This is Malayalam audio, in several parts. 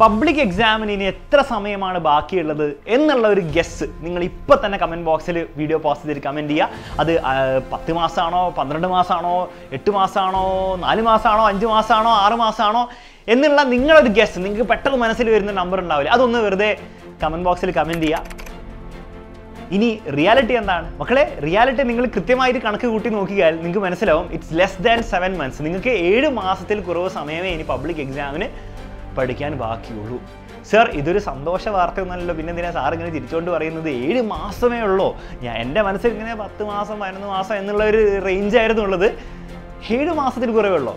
പബ്ലിക് എക്സാമിന് ഇനി എത്ര സമയമാണ് ബാക്കിയുള്ളത് എന്നുള്ള ഒരു ഗസ് നിങ്ങൾ ഇപ്പോൾ തന്നെ കമൻറ്റ് ബോക്സിൽ വീഡിയോ പോസ്റ്റ് ചെയ്തിട്ട് കമൻറ്റ് ചെയ്യുക അത് പത്ത് മാസമാണോ പന്ത്രണ്ട് മാസമാണോ എട്ട് മാസമാണോ നാല് മാസമാണോ അഞ്ച് മാസമാണോ ആറ് മാസമാണോ എന്നുള്ള നിങ്ങളൊരു ഗസ് നിങ്ങൾക്ക് പെട്ടെന്ന് മനസ്സിൽ വരുന്ന നമ്പർ ഉണ്ടാവില്ല അതൊന്ന് വെറുതെ കമൻറ്റ് ബോക്സിൽ കമൻറ്റ് ചെയ്യുക ഇനി റിയാലിറ്റി എന്താണ് മക്കളെ റിയാലിറ്റി നിങ്ങൾ കൃത്യമായിട്ട് കണക്ക് കൂട്ടി നോക്കിയാൽ നിങ്ങൾക്ക് മനസ്സിലാവും it's less than seven months നിങ്ങൾക്ക് ഏഴ് മാസത്തിൽ കുറവ് സമയമേ ഇനി പബ്ലിക് എക്സാമിന് പഠിക്കാൻ ബാക്കിയുള്ളൂ സർ ഇതൊരു സന്തോഷ ഒന്നല്ലോ പിന്നെ എന്തിനാ സാർ ഇങ്ങനെ തിരിച്ചുകൊണ്ട് പറയുന്നത് ഏഴ് മാസമേ ഉള്ളൂ ഞാൻ എൻ്റെ മനസ്സിൽ ഇങ്ങനെ പത്ത് മാസം പതിനൊന്ന് മാസം എന്നുള്ള ഒരു റേഞ്ച് ആയിരുന്നു ഉള്ളത് ഏഴ് മാസത്തിൽ കുറവുള്ളൂ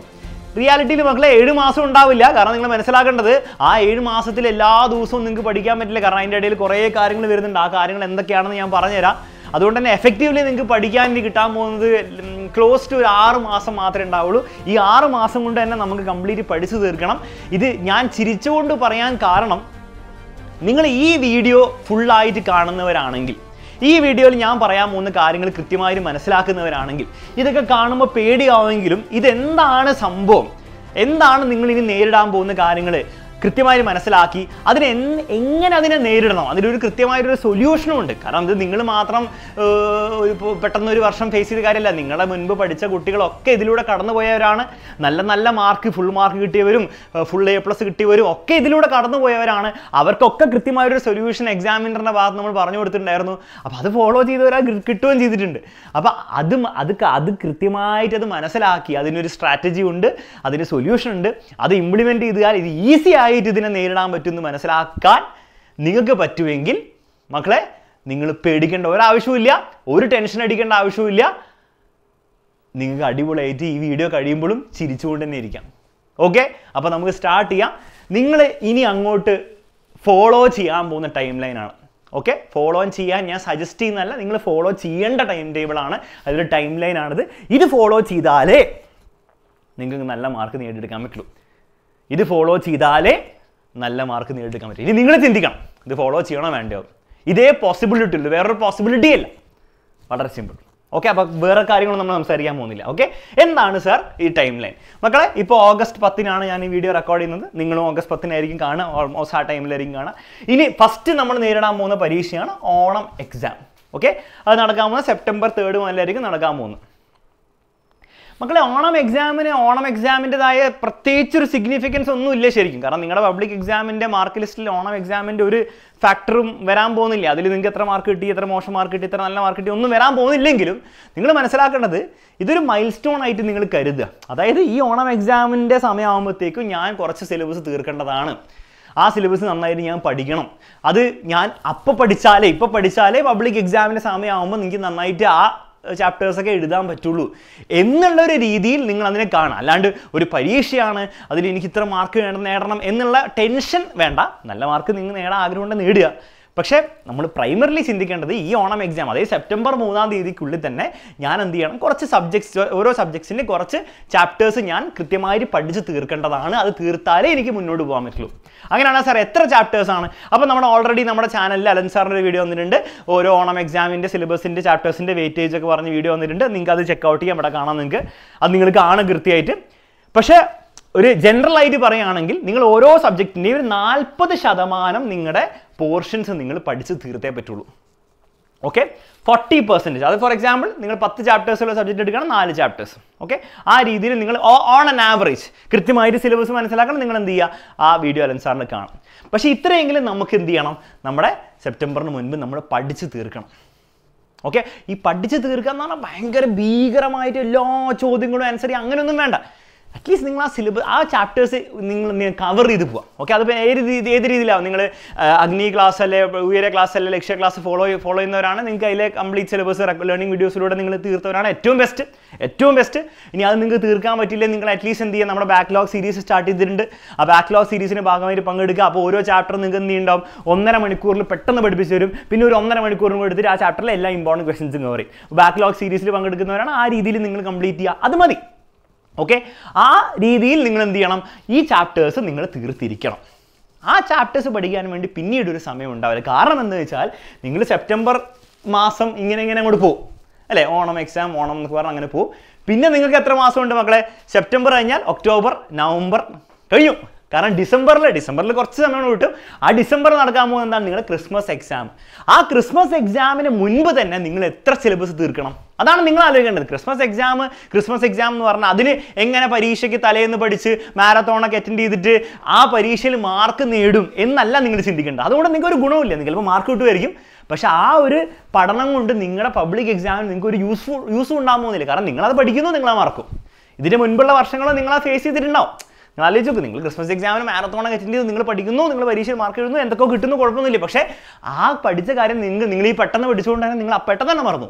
റിയാലിറ്റിയിൽ മക്കളെ ഏഴ് മാസം ഉണ്ടാവില്ല കാരണം നിങ്ങൾ മനസ്സിലാക്കേണ്ടത് ആ ഏഴ് മാസത്തിൽ എല്ലാ ദിവസവും നിങ്ങൾക്ക് പഠിക്കാൻ പറ്റില്ല കാരണം അതിൻ്റെ ഇടയിൽ കുറേ കാര്യങ്ങൾ വരുന്നുണ്ട് ആ കാര്യങ്ങൾ എന്തൊക്കെയാണെന്ന് ഞാൻ പറഞ്ഞുതരാം അതുകൊണ്ട് തന്നെ എഫക്റ്റീവ്ലി നിങ്ങൾക്ക് പഠിക്കാൻ കിട്ടാൻ പോകുന്നത് ക്ലോസ് ടു ഒരു ആറ് മാസം മാത്രമേ ഉണ്ടാവുള്ളൂ ഈ ആറ് മാസം കൊണ്ട് തന്നെ നമുക്ക് കംപ്ലീറ്റ് പഠിച്ചു തീർക്കണം ഇത് ഞാൻ ചിരിച്ചുകൊണ്ട് പറയാൻ കാരണം നിങ്ങൾ ഈ വീഡിയോ ഫുള്ളായിട്ട് കാണുന്നവരാണെങ്കിൽ ഈ വീഡിയോയിൽ ഞാൻ പറയാൻ പോകുന്ന കാര്യങ്ങൾ കൃത്യമായിട്ട് മനസ്സിലാക്കുന്നവരാണെങ്കിൽ ഇതൊക്കെ കാണുമ്പോൾ പേടിയാവുമെങ്കിലും ഇതെന്താണ് സംഭവം എന്താണ് നിങ്ങൾ ഇനി നേരിടാൻ പോകുന്ന കാര്യങ്ങൾ കൃത്യമായി മനസ്സിലാക്കി അതിനെ എങ്ങനെ അതിനെ നേരിടണം അതിനൊരു കൃത്യമായൊരു സൊല്യൂഷനും ഉണ്ട് കാരണം ഇത് നിങ്ങൾ മാത്രം പെട്ടെന്ന് ഒരു വർഷം ഫേസ് ചെയ്ത കാര്യമല്ല നിങ്ങളെ മുൻപ് പഠിച്ച കുട്ടികളൊക്കെ ഇതിലൂടെ കടന്നുപോയവരാണ് നല്ല നല്ല മാർക്ക് ഫുൾ മാർക്ക് കിട്ടിയവരും ഫുൾ എ പ്ലസ് കിട്ടിയവരും ഒക്കെ ഇതിലൂടെ കടന്നുപോയവരാണ് അവർക്കൊക്കെ കൃത്യമായൊരു സൊല്യൂഷൻ എക്സാമിനറിൻ്റെ ഭാഗത്ത് നമ്മൾ പറഞ്ഞു കൊടുത്തിട്ടുണ്ടായിരുന്നു അപ്പോൾ അത് ഫോളോ ചെയ്തവരാ കിട്ടുകയും ചെയ്തിട്ടുണ്ട് അപ്പോൾ അത് അത് അത് കൃത്യമായിട്ട് അത് മനസ്സിലാക്കി അതിനൊരു സ്ട്രാറ്റജി ഉണ്ട് അതിന് സൊല്യൂഷൻ ഉണ്ട് അത് ഇംപ്ലിമെൻറ്റ് ചെയ്താൽ ഇത് ഈസി ആയിട്ട് ഇതിനെ നേരിടാൻ പറ്റുമെന്ന് മനസ്സിലാക്കാൻ നിങ്ങൾക്ക് പറ്റുമെങ്കിൽ മക്കളെ നിങ്ങൾ പേടിക്കേണ്ട ഒരാവശ്യമില്ല ഒരു ടെൻഷൻ അടിക്കേണ്ട ആവശ്യമില്ല നിങ്ങൾക്ക് അടിപൊളിയായിട്ട് ഈ വീഡിയോ കഴിയുമ്പോഴും ചിരിച്ചുകൊണ്ട് തന്നെ ഇരിക്കാം ഓക്കെ അപ്പോൾ നമുക്ക് സ്റ്റാർട്ട് ചെയ്യാം നിങ്ങൾ ഇനി അങ്ങോട്ട് ഫോളോ ചെയ്യാൻ പോകുന്ന ടൈം ലൈനാണ് ഓക്കെ ഫോളോ ചെയ്യാൻ ഞാൻ സജസ്റ്റ് ചെയ്യുന്നതല്ല നിങ്ങൾ ഫോളോ ചെയ്യേണ്ട ടൈം ടേബിളാണ് അതിലൊരു ടൈം ലൈനാണിത് ഇത് ഫോളോ ചെയ്താലേ നിങ്ങൾക്ക് നല്ല മാർക്ക് നേടിയെടുക്കാൻ പറ്റുള്ളൂ ഇത് ഫോളോ ചെയ്താലേ നല്ല മാർക്ക് നേടിയെടുക്കാൻ പറ്റും ഇനി നിങ്ങൾ ചിന്തിക്കണം ഇത് ഫോളോ ചെയ്യണോ വേണ്ടോ ഇതേ പോസിബിലിറ്റി ഉള്ളൂ വേറൊരു പോസിബിലിറ്റി അല്ല വളരെ സിമ്പിൾ ഓക്കെ അപ്പോൾ വേറെ കാര്യങ്ങളൊന്നും നമ്മൾ സംസാരിക്കാൻ പോകുന്നില്ല ഓക്കെ എന്താണ് സർ ഈ ടൈം ലൈൻ മക്കളെ ഇപ്പോൾ ഓഗസ്റ്റ് പത്തിനാണ് ഞാൻ ഈ വീഡിയോ റെക്കോർഡ് ചെയ്യുന്നത് നിങ്ങളും ഓഗസ്റ്റ് പത്തിനായിരിക്കും കാണുക ഓൾമോസ്റ്റ് ആ ടൈമിലായിരിക്കും കാണുക ഇനി ഫസ്റ്റ് നമ്മൾ നേരിടാൻ പോകുന്ന പരീക്ഷയാണ് ഓണം എക്സാം ഓക്കെ അത് നടക്കാൻ പോകുന്നത് സെപ്റ്റംബർ തേർഡ് മുതലായിരിക്കും നടക്കാൻ പോകുന്നത് മക്കളെ ഓണം എക്സാമിന് ഓണം എക്സാമിൻ്റെതായ പ്രത്യേകിച്ച് ഒരു സിഗ്നിഫിക്കൻസ് ഒന്നും ഇല്ല ശരിക്കും കാരണം നിങ്ങളുടെ പബ്ലിക് എക്സാമിൻ്റെ മാർക്ക് ലിസ്റ്റിൽ ഓണം എക്സാമിൻ്റെ ഒരു ഫാക്ടറും വരാൻ പോകുന്നില്ല അതിൽ നിങ്ങൾക്ക് എത്ര മാർക്ക് കിട്ടി എത്ര മോശം മാർക്ക് കിട്ടി എത്ര നല്ല മാർക്ക് കിട്ടി ഒന്നും വരാൻ പോകുന്നില്ലെങ്കിലും നിങ്ങൾ മനസ്സിലാക്കേണ്ടത് ഇതൊരു മൈൽ സ്റ്റോൺ ആയിട്ട് നിങ്ങൾ കരുതുക അതായത് ഈ ഓണം എക്സാമിൻ്റെ സമയമാകുമ്പോഴത്തേക്കും ഞാൻ കുറച്ച് സിലബസ് തീർക്കേണ്ടതാണ് ആ സിലബസ് നന്നായിട്ട് ഞാൻ പഠിക്കണം അത് ഞാൻ അപ്പോൾ പഠിച്ചാലേ ഇപ്പോൾ പഠിച്ചാലേ പബ്ലിക് എക്സാമിൻ്റെ സമയമാകുമ്പോൾ നിങ്ങൾക്ക് നന്നായിട്ട് ആ ചാപ്റ്റേഴ്സൊക്കെ എഴുതാൻ പറ്റുള്ളൂ എന്നുള്ള ഒരു രീതിയിൽ നിങ്ങൾ അതിനെ കാണാം അല്ലാണ്ട് ഒരു പരീക്ഷയാണ് അതിൽ എനിക്ക് ഇത്ര മാർക്ക് വേണം നേടണം എന്നുള്ള ടെൻഷൻ വേണ്ട നല്ല മാർക്ക് നിങ്ങൾ നേടാൻ ആഗ്രഹമുണ്ടെങ്കിൽ നേടുക പക്ഷേ നമ്മൾ പ്രൈമറിലി ചിന്തിക്കേണ്ടത് ഈ ഓണം എക്സാം അതായത് സെപ്റ്റംബർ മൂന്നാം തീയതിക്കുള്ളിൽ തന്നെ ഞാൻ എന്ത് ചെയ്യണം കുറച്ച് സബ്ജക്ട്സ് ഓരോ സബ്ജക്ട്സിൻ്റെ കുറച്ച് ചാപ്റ്റേഴ്സ് ഞാൻ കൃത്യമായിട്ട് പഠിച്ച് തീർക്കേണ്ടതാണ് അത് തീർത്താലേ എനിക്ക് മുന്നോട്ട് പോകാൻ പറ്റുള്ളൂ അങ്ങനെയാണ് സാർ എത്ര ചാപ്റ്റേഴ്സ് ആണ് അപ്പോൾ നമ്മൾ ഓൾറെഡി നമ്മുടെ ചാനലിൽ അലൻ സാറിൻ്റെ വീഡിയോ വന്നിട്ടുണ്ട് ഓരോ ഓണം എക്സാമിൻ്റെ സിലബസിൻ്റെ ചാപ്റ്റേഴ്സിൻ്റെ വെയിറ്റേജ് ഒക്കെ പറഞ്ഞ് വീഡിയോ വന്നിട്ടുണ്ട് നിങ്ങൾക്ക് അത് ഔട്ട് ചെയ്യാം ഇവിടെ കാണാം നിങ്ങൾക്ക് അത് നിങ്ങൾ കാണും കൃത്യമായിട്ട് പക്ഷേ ഒരു ജനറൽ ആയിട്ട് പറയുകയാണെങ്കിൽ നിങ്ങൾ ഓരോ സബ്ജക്റ്റിൻ്റെയും ഒരു നാൽപ്പത് ശതമാനം നിങ്ങളുടെ പോർഷൻസ് നിങ്ങൾ പഠിച്ച് തീർത്തേ പറ്റുള്ളൂ ഓക്കെ ഫോർട്ടി പെർസെൻറ്റേജ് അത് ഫോർ എക്സാമ്പിൾ നിങ്ങൾ പത്ത് ചാപ്റ്റേഴ്സുള്ള സബ്ജക്റ്റ് എടുക്കണം നാല് ചാപ്റ്റേഴ്സ് ഓക്കെ ആ രീതിയിൽ നിങ്ങൾ ഓൺ ആൻ ആവറേജ് കൃത്യമായിട്ട് സിലബസ് മനസ്സിലാക്കണം നിങ്ങൾ എന്ത് ചെയ്യുക ആ വീഡിയോ അലൻ കാണും പക്ഷേ ഇത്രയെങ്കിലും നമുക്ക് എന്ത് ചെയ്യണം നമ്മുടെ സെപ്റ്റംബറിന് മുൻപ് നമ്മൾ പഠിച്ച് തീർക്കണം ഓക്കെ ഈ പഠിച്ച് തീർക്കുക എന്ന് പറഞ്ഞാൽ ഭയങ്കര ഭീകരമായിട്ട് എല്ലാ ചോദ്യങ്ങളും ആൻസർ ചെയ്യുക അങ്ങനെയൊന്നും വേണ്ട അറ്റ്ലീസ്റ്റ് നിങ്ങൾ ആ സിലബസ് ആ ചാപ്റ്റേഴ്സ് നിങ്ങൾ കവർ ചെയ്ത് പോവാം ഓക്കെ അതിപ്പോൾ ഏത് രീതി ഏത് രീതിയിലാവും നിങ്ങൾ അഗ്നി ക്ലാസ് അല്ലെ ഉയര ക്ലാസ് അല്ലെ ലക്ഷ്യ ക്ലാസ് ഫോളോ ഫോളോ ചെയ്യുന്നവരാണ് നിങ്ങൾക്ക് അതിലെ കംപ്ലീറ്റ് സിലബസ് ലേണിംഗ് വീഡിയോസിലൂടെ നിങ്ങൾ തീർത്തവരാണ് ഏറ്റവും ബെസ്റ്റ് ഏറ്റവും ബെസ്റ്റ് ഇനി അത് നിങ്ങൾക്ക് തീർക്കാൻ പറ്റില്ല നിങ്ങൾ അറ്റ്ലീസ്റ്റ് എന്ത് ചെയ്യുക നമ്മുടെ ബാക്ക്ലോഗ് സീരീസ് സ്റ്റാർട്ട് ചെയ്തിട്ടുണ്ട് ആ ബാക്ക്ലോഗ് സീരീസിന് ഭാഗമായിട്ട് പങ്കെടുക്കുക അപ്പോൾ ഓരോ ചാപ്റ്റർ നിങ്ങൾക്ക് എന്ത് ഉണ്ടാവും ഒന്നര മണിക്കൂറിൽ പെട്ടെന്ന് പഠിപ്പിച്ച് തരും പിന്നെ ഒരു ഒന്നര മണിക്കൂറിനും എടുത്തിട്ട് ആ ചാപ്റ്ററിലെ എല്ലാ ഇമ്പോർട്ടൻറ്റ് ക്വസ്റ്റൻസും കവർ ചെയ്യും ബാക്ക്ലോഗ് സീരീസിൽ പങ്കെടുക്കുന്നവരാണ് ആ രീതിയിൽ നിങ്ങൾ കംപ്ലീറ്റ് ചെയ്യുക അത് മതി ഓക്കെ ആ രീതിയിൽ നിങ്ങൾ എന്ത് ചെയ്യണം ഈ ചാപ്റ്റേഴ്സ് നിങ്ങൾ തീർത്തിരിക്കണം ആ ചാപ്റ്റേഴ്സ് പഠിക്കാൻ വേണ്ടി പിന്നീട് ഒരു സമയം ഉണ്ടാവില്ല കാരണം എന്ന് വെച്ചാൽ നിങ്ങൾ സെപ്റ്റംബർ മാസം ഇങ്ങനെ ഇങ്ങനെ അങ്ങോട്ട് പോകും അല്ലേ ഓണം എക്സാം ഓണം എന്നൊക്കെ പറഞ്ഞാൽ അങ്ങനെ പോകും പിന്നെ നിങ്ങൾക്ക് എത്ര മാസമുണ്ട് മക്കളെ സെപ്റ്റംബർ കഴിഞ്ഞാൽ ഒക്ടോബർ നവംബർ കഴിഞ്ഞു കാരണം ഡിസംബറിൽ ഡിസംബറിൽ കുറച്ച് സമയം കിട്ടും ആ ഡിസംബർ നടക്കാൻ പോകുന്ന എന്താണ് നിങ്ങളുടെ ക്രിസ്മസ് എക്സാം ആ ക്രിസ്മസ് എക്സാമിന് മുൻപ് തന്നെ നിങ്ങൾ എത്ര സിലബസ് തീർക്കണം അതാണ് നിങ്ങൾ ആലോചിക്കേണ്ടത് ക്രിസ്മസ് എക്സാം ക്രിസ്മസ് എക്സാം എന്ന് പറഞ്ഞാൽ അതിന് എങ്ങനെ പരീക്ഷയ്ക്ക് തലേന്ന് പഠിച്ച് മാരത്തോണൊക്കെ അറ്റൻഡ് ചെയ്തിട്ട് ആ പരീക്ഷയിൽ മാർക്ക് നേടും എന്നല്ല നിങ്ങൾ ചിന്തിക്കേണ്ടത് അതുകൊണ്ട് നിങ്ങൾക്ക് ഒരു ഗുണമില്ല നിങ്ങൾ ഇപ്പോൾ മാർക്ക് കിട്ടുമായിരിക്കും പക്ഷേ ആ ഒരു പഠനം കൊണ്ട് നിങ്ങളുടെ പബ്ലിക് എക്സാമിന് നിങ്ങൾക്ക് ഒരു യൂസ്ഫുൾ യൂസ് ഉണ്ടാകുന്നില്ല കാരണം നിങ്ങളത് പഠിക്കുന്നു നിങ്ങളാ മാർക്കും ഇതിന് മുൻപുള്ള വർഷങ്ങളോ നിങ്ങളാ ഫേസ് ചെയ്തിട്ടുണ്ടാവും നിങ്ങൾ ആലോചിച്ചു നിങ്ങൾ ക്രിസ്മസ് എക്സാമിനും മാരത്തോണ അറ്റൻഡ് ചെയ്തു നിങ്ങൾ പഠിക്കുന്നു നിങ്ങൾ പരീക്ഷയിൽ മാർക്ക് എഴുതുന്നു എന്തൊക്കെ കിട്ടുന്നു കുഴപ്പമൊന്നുമില്ല പക്ഷേ ആ പഠിച്ച കാര്യം നിങ്ങൾ നിങ്ങൾ ഈ പെട്ടെന്ന് പഠിച്ചുകൊണ്ടാണ് നിങ്ങൾ ആ പെട്ടെന്ന് തന്നെ മറന്നു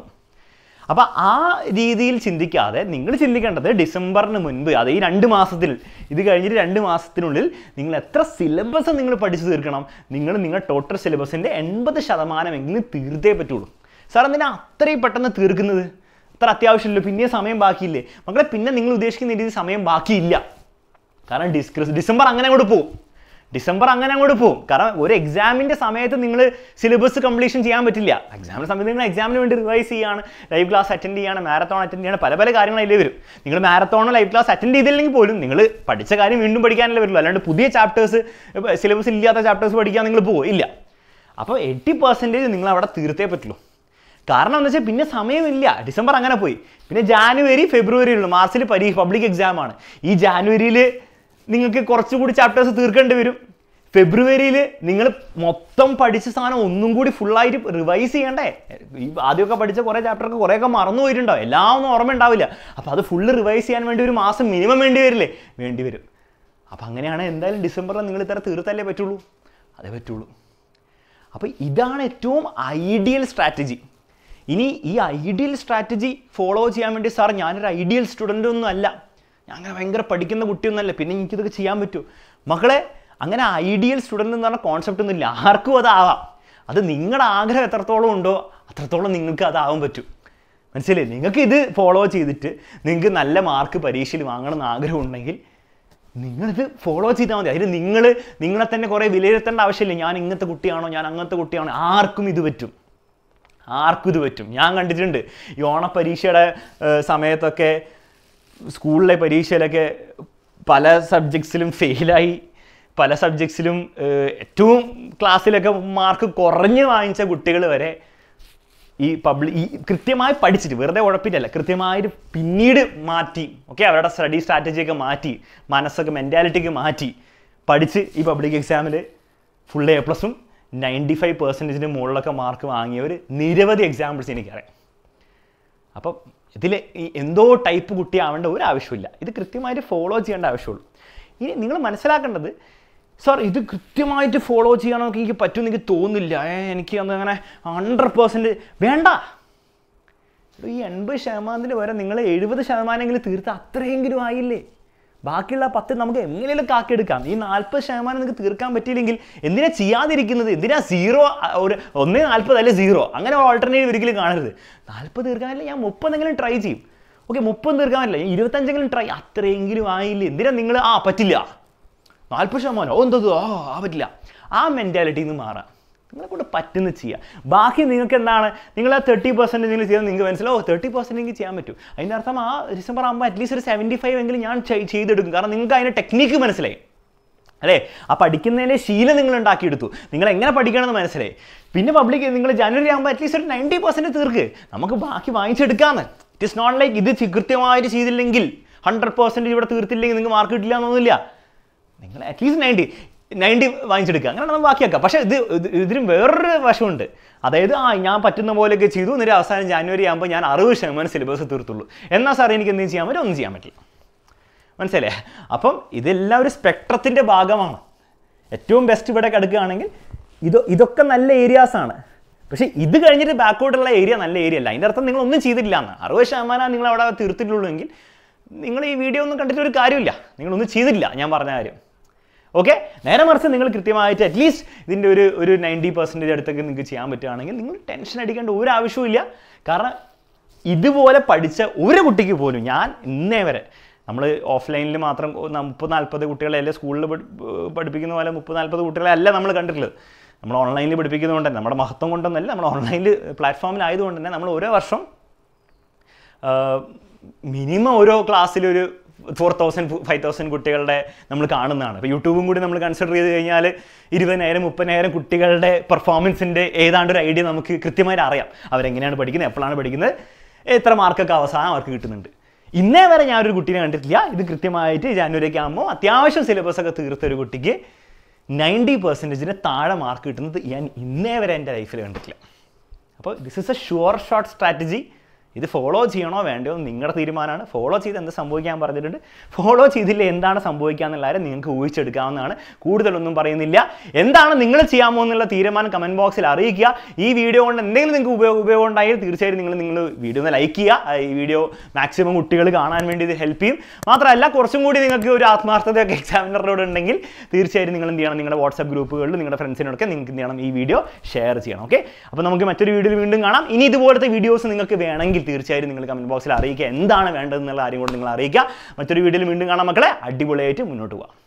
അപ്പോൾ ആ രീതിയിൽ ചിന്തിക്കാതെ നിങ്ങൾ ചിന്തിക്കേണ്ടത് ഡിസംബറിന് മുൻപ് അത് ഈ രണ്ട് മാസത്തിൽ ഇത് കഴിഞ്ഞിട്ട് രണ്ട് മാസത്തിനുള്ളിൽ നിങ്ങൾ എത്ര സിലബസ് നിങ്ങൾ പഠിച്ചു തീർക്കണം നിങ്ങൾ നിങ്ങളുടെ ടോട്ടൽ സിലബസിൻ്റെ എൺപത് ശതമാനമെങ്കിലും തീർത്തേ പറ്റുള്ളൂ സാർ എന്തിനാ അത്രയും പെട്ടെന്ന് തീർക്കുന്നത് അത്ര അത്യാവശ്യമില്ല പിന്നെ സമയം ബാക്കിയില്ലേ മക്കളെ പിന്നെ നിങ്ങൾ ഉദ്ദേശിക്കുന്ന രീതിയിൽ സമയം ബാക്കിയില്ല കാരണം ഡിസ്ക്രിസ് ഡിസംബർ അങ്ങനെ അങ്ങോട്ട് പോകും ഡിസംബർ അങ്ങനെ അങ്ങോട്ട് പോകും കാരണം ഒരു എക്സാമിൻ്റെ സമയത്ത് നിങ്ങൾ സിലബസ് കംപ്ലീഷൻ ചെയ്യാൻ പറ്റില്ല എക്സാമിൻ്റെ സമയത്ത് നിങ്ങൾ എക്സാമിന് വേണ്ടി റിവൈസ് ചെയ്യാണ് ലൈവ് ക്ലാസ് അറ്റൻഡ് ചെയ്യാണ് മാരത്തോൺ അറ്റൻഡ് ചെയ്യണം പല പല കാര്യങ്ങളല്ലേ വരും നിങ്ങൾ മാരത്തോണോ ലൈവ് ക്ലാസ് അറ്റൻഡ് ചെയ്തില്ലെങ്കിൽ പോലും നിങ്ങൾ പഠിച്ച കാര്യം വീണ്ടും പഠിക്കാനല്ലേ വരുള്ളൂ അല്ലാണ്ട് പുതിയ ചാപ്റ്റേഴ്സ് സിലബസ് ഇല്ലാത്ത ചാപ്റ്റേഴ്സ് പഠിക്കാൻ നിങ്ങൾ ഇല്ല അപ്പോൾ എയ്റ്റി പെർസെൻറ്റേജ് നിങ്ങൾ അവിടെ തീർത്തേ പറ്റുള്ളൂ കാരണം എന്ന് വെച്ചാൽ പിന്നെ സമയമില്ല ഡിസംബർ അങ്ങനെ പോയി പിന്നെ ജാനുവരി ഉള്ളൂ മാർച്ചിൽ പരീക്ഷ പബ്ലിക് എക്സാമാണ് ഈ ജാനുവരിയിൽ നിങ്ങൾക്ക് കുറച്ചുകൂടി ചാപ്റ്റേഴ്സ് തീർക്കേണ്ടി വരും ഫെബ്രുവരിയിൽ നിങ്ങൾ മൊത്തം പഠിച്ച സാധനം ഒന്നും കൂടി ഫുള്ളായിട്ട് റിവൈസ് ചെയ്യണ്ടേ ഈ ആദ്യമൊക്കെ പഠിച്ച കുറേ ചാപ്റ്ററൊക്കെ കുറേയൊക്കെ മറന്നു പോയിട്ടുണ്ടാവും എല്ലാം ഒന്നും ഓർമ്മ ഉണ്ടാവില്ല അപ്പോൾ അത് ഫുള്ള് റിവൈസ് ചെയ്യാൻ വേണ്ടി ഒരു മാസം മിനിമം വേണ്ടി വരില്ലേ വേണ്ടി വരും അപ്പോൾ അങ്ങനെയാണ് എന്തായാലും ഡിസംബറിൽ നിങ്ങൾ ഇത്ര തീർത്തല്ലേ പറ്റുള്ളൂ അതേ പറ്റുള്ളൂ അപ്പോൾ ഇതാണ് ഏറ്റവും ഐഡിയൽ സ്ട്രാറ്റജി ഇനി ഈ ഐഡിയൽ സ്ട്രാറ്റജി ഫോളോ ചെയ്യാൻ വേണ്ടി സാർ ഞാനൊരു ഐഡിയൽ സ്റ്റുഡൻ്റ് ഒന്നും അല്ല ഞാൻ അങ്ങനെ ഭയങ്കര പഠിക്കുന്ന കുട്ടിയൊന്നല്ല പിന്നെ എനിക്കിതൊക്കെ ചെയ്യാൻ പറ്റൂ മക്കളെ അങ്ങനെ ഐഡിയൽ സ്റ്റുഡൻറ്റ് എന്ന് പറഞ്ഞ കോൺസെപ്റ്റ് ഒന്നുമില്ല ആർക്കും അതാവാം അത് നിങ്ങളുടെ ആഗ്രഹം എത്രത്തോളം ഉണ്ടോ അത്രത്തോളം നിങ്ങൾക്ക് അതാവാൻ പറ്റും മനസ്സിലായി നിങ്ങൾക്ക് ഇത് ഫോളോ ചെയ്തിട്ട് നിങ്ങൾക്ക് നല്ല മാർക്ക് പരീക്ഷയിൽ വാങ്ങണം എന്ന് ആഗ്രഹം ഉണ്ടെങ്കിൽ നിങ്ങളിത് ഫോളോ ചെയ്താൽ മതി അതിന് നിങ്ങൾ നിങ്ങളെ തന്നെ കുറേ വിലയിരുത്തേണ്ട ആവശ്യമില്ല ഞാൻ ഇങ്ങനത്തെ കുട്ടിയാണോ ഞാൻ അങ്ങനത്തെ കുട്ടിയാണോ ആർക്കും ഇത് പറ്റും ആർക്കും ഇത് പറ്റും ഞാൻ കണ്ടിട്ടുണ്ട് ഈ ഓണപ്പരീക്ഷയുടെ സമയത്തൊക്കെ സ്കൂളിലെ പരീക്ഷയിലൊക്കെ പല സബ്ജക്ട്സിലും ഫെയിലായി പല സബ്ജക്ട്സിലും ഏറ്റവും ക്ലാസ്സിലൊക്കെ മാർക്ക് കുറഞ്ഞ് വാങ്ങിച്ച കുട്ടികൾ വരെ ഈ പബ്ലിക് ഈ കൃത്യമായി പഠിച്ചിട്ട് വെറുതെ ഉഴപ്പിട്ടല്ല കൃത്യമായിട്ട് പിന്നീട് മാറ്റി ഓക്കെ അവരുടെ സ്റ്റഡി സ്ട്രാറ്റജിയൊക്കെ മാറ്റി മനസ്സൊക്കെ മെൻറ്റാലിറ്റിക്ക് മാറ്റി പഠിച്ച് ഈ പബ്ലിക് എക്സാമിൽ ഫുൾ എ പ്ലസും നയൻറ്റി ഫൈവ് പെർസെൻറ്റേജിൻ്റെ മുകളിലൊക്കെ മാർക്ക് വാങ്ങിയവർ നിരവധി എക്സാമ്പിൾസ് എനിക്കറിയാം അപ്പം ഇതിൽ ഈ എന്തോ ടൈപ്പ് കുട്ടിയാവേണ്ട ഒരു ആവശ്യമില്ല ഇത് കൃത്യമായിട്ട് ഫോളോ ചെയ്യേണ്ട ആവശ്യമുള്ളൂ ഇനി നിങ്ങൾ മനസ്സിലാക്കേണ്ടത് സാർ ഇത് കൃത്യമായിട്ട് ഫോളോ ചെയ്യണമെങ്കിൽ എനിക്ക് പറ്റുമെന്ന് എനിക്ക് തോന്നുന്നില്ല എനിക്ക് അന്ന് അങ്ങനെ ഹൺഡ്രഡ് പേഴ്സൻറ്റ് വേണ്ട ഈ എൺപത് ശതമാനത്തിന് വരെ നിങ്ങൾ എഴുപത് ശതമാനമെങ്കിലും തീർത്ത് അത്രയെങ്കിലും ആയില്ലേ ബാക്കിയുള്ള പത്ത് നമുക്ക് എങ്ങനെയും കാക്കിയെടുക്കാം ഈ നാൽപ്പത് ശതമാനം നിങ്ങൾക്ക് തീർക്കാൻ പറ്റിയില്ലെങ്കിൽ എന്തിനാ ചെയ്യാതിരിക്കുന്നത് എന്തിനാ സീറോ ഒരു ഒന്നേ നാൽപ്പത് അല്ലെ സീറോ അങ്ങനെ ഓൾട്ടർനേറ്റീവ് ഒരിക്കലും കാണരുത് നാൽപ്പത് തീർക്കാനല്ല ഞാൻ മുപ്പതെങ്കിലും ട്രൈ ചെയ്യും ഓക്കെ മുപ്പത് തീർക്കാൻ പറ്റില്ല ഞാൻ ഇരുപത്തഞ്ചെങ്കിലും ട്രൈ അത്രയെങ്കിലും ആയില്ല എന്തിനാ നിങ്ങൾ ആ പറ്റില്ല നാൽപ്പത് ശതമാനം ഓ എന്തോ ആ ആ പറ്റില്ല ആ മെൻറ്റാലിറ്റിയിൽ നിന്ന് മാറാം നിങ്ങളെ കൊണ്ട് പറ്റുന്ന ചെയ്യുക ബാക്കി നിങ്ങൾക്ക് എന്താണ് നിങ്ങൾ ആ തേർട്ടി പെർസെൻറ്റ് നിങ്ങൾ ചെയ്താൽ നിങ്ങൾക്ക് മനസ്സിലാവും തേർട്ടി പെർസെൻറ്റ് എങ്കിൽ ചെയ്യാൻ പറ്റും അതിൻ്റെ അർത്ഥം ആ ഡിസംബർ ആകുമ്പോൾ അറ്റ്ലീസ്റ്റ് ഒരു സെവൻറ്റി ഫൈവ് എങ്കിലും ഞാൻ ചെയ്തെടുക്കും കാരണം നിങ്ങൾക്ക് അതിൻ്റെ ടെക്നിക്ക് മനസ്സിലായി അല്ലേ ആ പഠിക്കുന്നതിൻ്റെ ശീലം നിങ്ങൾ ഉണ്ടാക്കിയെടുത്തു നിങ്ങൾ എങ്ങനെ പഠിക്കണമെന്ന് മനസ്സിലായി പിന്നെ പബ്ലിക് നിങ്ങൾ ജനുവരി ആകുമ്പോൾ അറ്റ്ലീസ്റ്റ് ഒരു നയൻറ്റി പെർസെൻറ്റ് തീർക്ക് നമുക്ക് ബാക്കി വാങ്ങിച്ചെടുക്കാമെന്ന് ഇറ്റ് ഇസ് നോട്ട് ലൈക്ക് ഇത് കൃത്യമായിട്ട് ചെയ്തില്ലെങ്കിൽ ഹൺഡ്രഡ് പെർസെൻറ്റേജ് ഇവിടെ തീർത്തില്ലെങ്കിൽ നിങ്ങൾക്ക് മാർക്ക് കിട്ടില്ല എന്നൊന്നുമില്ല നിങ്ങൾ അറ്റ്ലീസ്റ്റ് നയൻറ്റി നയൻറ്റി വാങ്ങിച്ചെടുക്കുക അങ്ങനെ നമ്മൾ ബാക്കിയാക്കുക പക്ഷേ ഇത് ഇതിനും വേറൊരു വശമുണ്ട് അതായത് ആ ഞാൻ പറ്റുന്ന പോലെയൊക്കെ ചെയ്തു എന്നിട്ട് അവസാനം ജാനുവരി ആകുമ്പോൾ ഞാൻ അറുപത് ശതമാനം സിലബസ് തീർത്തുള്ളൂ എന്നാൽ സാറേ എനിക്ക് എന്തെങ്കിലും ചെയ്യാൻ പറ്റും ഒന്നും ചെയ്യാൻ പറ്റില്ല മനസ്സിലേ അപ്പം ഇതെല്ലാം ഒരു സ്പെക്ട്രത്തിൻ്റെ ഭാഗമാണ് ഏറ്റവും ബെസ്റ്റ് ഇവിടെ കിടക്കുകയാണെങ്കിൽ ഇത് ഇതൊക്കെ നല്ല ഏരിയാസാണ് പക്ഷേ ഇത് കഴിഞ്ഞിട്ട് ബാക്കോട്ടുള്ള ഏരിയ നല്ല ഏരിയ അല്ല അതിൻ്റെ അർത്ഥം നിങ്ങളൊന്നും ചെയ്തിട്ടില്ല എന്ന് അറുപത് ശതമാനം നിങ്ങൾ അവിടെ തീർത്തിട്ടുള്ളൂ എങ്കിൽ നിങ്ങൾ ഈ വീഡിയോ ഒന്നും കണ്ടിട്ട് ഒരു കാര്യമില്ല നിങ്ങളൊന്നും ചെയ്തിട്ടില്ല ഞാൻ പറഞ്ഞ കാര്യം ഓക്കെ നേരെ മറിച്ച് നിങ്ങൾ കൃത്യമായിട്ട് അറ്റ്ലീസ്റ്റ് ഇതിൻ്റെ ഒരു ഒരു നയൻറ്റി പെർസെൻറ്റേജ് അടുത്തൊക്കെ നിങ്ങൾക്ക് ചെയ്യാൻ പറ്റുകയാണെങ്കിൽ നിങ്ങൾ ടെൻഷൻ അടിക്കേണ്ട ഒരു ആവശ്യവും കാരണം ഇതുപോലെ പഠിച്ച ഒരു കുട്ടിക്ക് പോലും ഞാൻ ഇന്നേ വരെ നമ്മൾ ഓഫ്ലൈനിൽ മാത്രം മുപ്പത് നാൽപ്പത് കുട്ടികളെ അല്ലെ സ്കൂളിൽ പഠിപ്പിക്കുന്ന പോലെ മുപ്പത് നാൽപ്പത് കുട്ടികളെ അല്ല നമ്മൾ കണ്ടിട്ടുള്ളത് നമ്മൾ ഓൺലൈനിൽ പഠിപ്പിക്കുന്നതുകൊണ്ട് തന്നെ നമ്മുടെ മഹത്വം കൊണ്ടൊന്നല്ല നമ്മൾ ഓൺലൈനിൽ പ്ലാറ്റ്ഫോമിലായതുകൊണ്ട് തന്നെ നമ്മൾ ഓരോ വർഷം മിനിമം ഓരോ ക്ലാസ്സിലൊരു ഫോർ തൗസൻഡ് ഫൈവ് തൗസൻഡ് കുട്ടികളുടെ നമ്മൾ കാണുന്നതാണ് അപ്പോൾ യൂട്യൂബും കൂടി നമ്മൾ കൺസിഡർ ചെയ്ത് കഴിഞ്ഞാൽ ഇരുപതിനായിരം മുപ്പതിനായിരം കുട്ടികളുടെ പെർഫോമൻസിൻ്റെ ഏതാണ്ട് ഒരു ഐഡിയ നമുക്ക് കൃത്യമായിട്ട് അറിയാം അവരെങ്ങനെയാണ് പഠിക്കുന്നത് എപ്പോഴാണ് പഠിക്കുന്നത് എത്ര മാർക്കൊക്കെ അവസാനം അവർക്ക് കിട്ടുന്നുണ്ട് ഇന്നേ വരെ ഞാനൊരു കുട്ടീനെ കണ്ടിട്ടില്ല ഇത് കൃത്യമായിട്ട് ജാനുവരി ഒക്കെ ആകുമ്പോൾ അത്യാവശ്യം സിലബസ് ഒക്കെ തീർത്ത ഒരു കുട്ടിക്ക് നയൻറ്റി പെർസെൻറ്റേജിന് താഴെ മാർക്ക് കിട്ടുന്നത് ഞാൻ ഇന്നേ വരെ എൻ്റെ ലൈഫിൽ കണ്ടിട്ടില്ല അപ്പോൾ this is a sure short strategy ഇത് ഫോളോ ചെയ്യണോ വേണ്ടയോ നിങ്ങളുടെ തീരുമാനമാണ് ഫോളോ ചെയ്ത് എന്ത് സംഭവിക്കാൻ പറഞ്ഞിട്ടുണ്ട് ഫോളോ ചെയ്തില്ല എന്താണ് സംഭവിക്കുക എന്നുള്ള കാര്യം നിങ്ങൾക്ക് ഊഹിച്ചെടുക്കാവുന്നതാണ് കൂടുതലൊന്നും പറയുന്നില്ല എന്താണ് നിങ്ങൾ ചെയ്യാൻ എന്നുള്ള തീരുമാനം കമൻറ്റ് ബോക്സിൽ അറിയിക്കുക ഈ വീഡിയോ കൊണ്ട് എന്തെങ്കിലും നിങ്ങൾക്ക് ഉപയോഗ ഉപയോഗം ഉണ്ടായാൽ തീർച്ചയായും നിങ്ങൾ നിങ്ങൾ വീഡിയോ ഒന്ന് ലൈക്ക് ചെയ്യുക ഈ വീഡിയോ മാക്സിമം കുട്ടികൾ കാണാൻ വേണ്ടി ഇത് ഹെൽപ്പ് ചെയ്യും മാത്രമല്ല കുറച്ചും കൂടി നിങ്ങൾക്ക് ഒരു ആത്മാർത്ഥതയൊക്കെ എക്സാമിനറിനോട് ഉണ്ടെങ്കിൽ തീർച്ചയായും നിങ്ങൾ എന്ത് ചെയ്യണം നിങ്ങളുടെ വാട്സപ്പ് ഗ്രൂപ്പുകളിൽ നിങ്ങളുടെ ഫ്രണ്ട്സിനോടൊക്കെ നിങ്ങൾക്ക് എന്ത് ചെയ്യണം ഈ വീഡിയോ ഷെയർ ചെയ്യണം ഓക്കെ അപ്പോൾ നമുക്ക് മറ്റൊരു വീഡിയോയിൽ വീണ്ടും കാണാം ഇനി ഇതുപോലത്തെ വീഡിയോസ് നിങ്ങൾക്ക് വേണമെങ്കിൽ ഉണ്ടെങ്കിൽ തീർച്ചയായും നിങ്ങൾ കമൻറ്റ് ബോക്സിൽ അറിയിക്കുക എന്താണ് വേണ്ടതെന്നുള്ള കാര്യം കൂടെ നിങ്ങൾ അറിയിക്കുക മറ്റൊരു വീഡിയോയിൽ വീണ്ടും കാണാം മക്കളെ അടിപൊളിയായിട്ട് മുന്നോട്ട് പോകാം